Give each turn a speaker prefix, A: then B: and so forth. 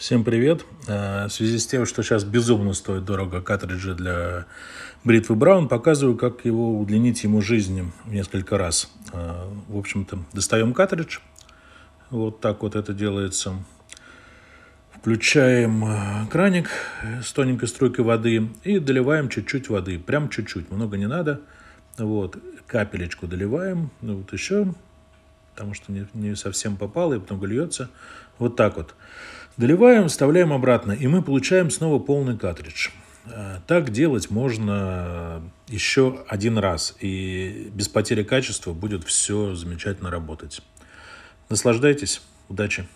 A: Всем привет! Э, в связи с тем, что сейчас безумно стоит дорого картриджи для бритвы Браун, показываю, как его удлинить ему жизнь несколько раз. Э, в общем-то, достаем картридж. Вот так вот это делается. Включаем э, краник с тоненькой струйкой воды и доливаем чуть-чуть воды. Прям чуть-чуть, много не надо. Вот, капелечку доливаем. Ну, вот еще потому что не, не совсем попало, и потом гальется. Вот так вот. Доливаем, вставляем обратно, и мы получаем снова полный картридж. Э, так делать можно еще один раз, и без потери качества будет все замечательно работать. Наслаждайтесь, удачи!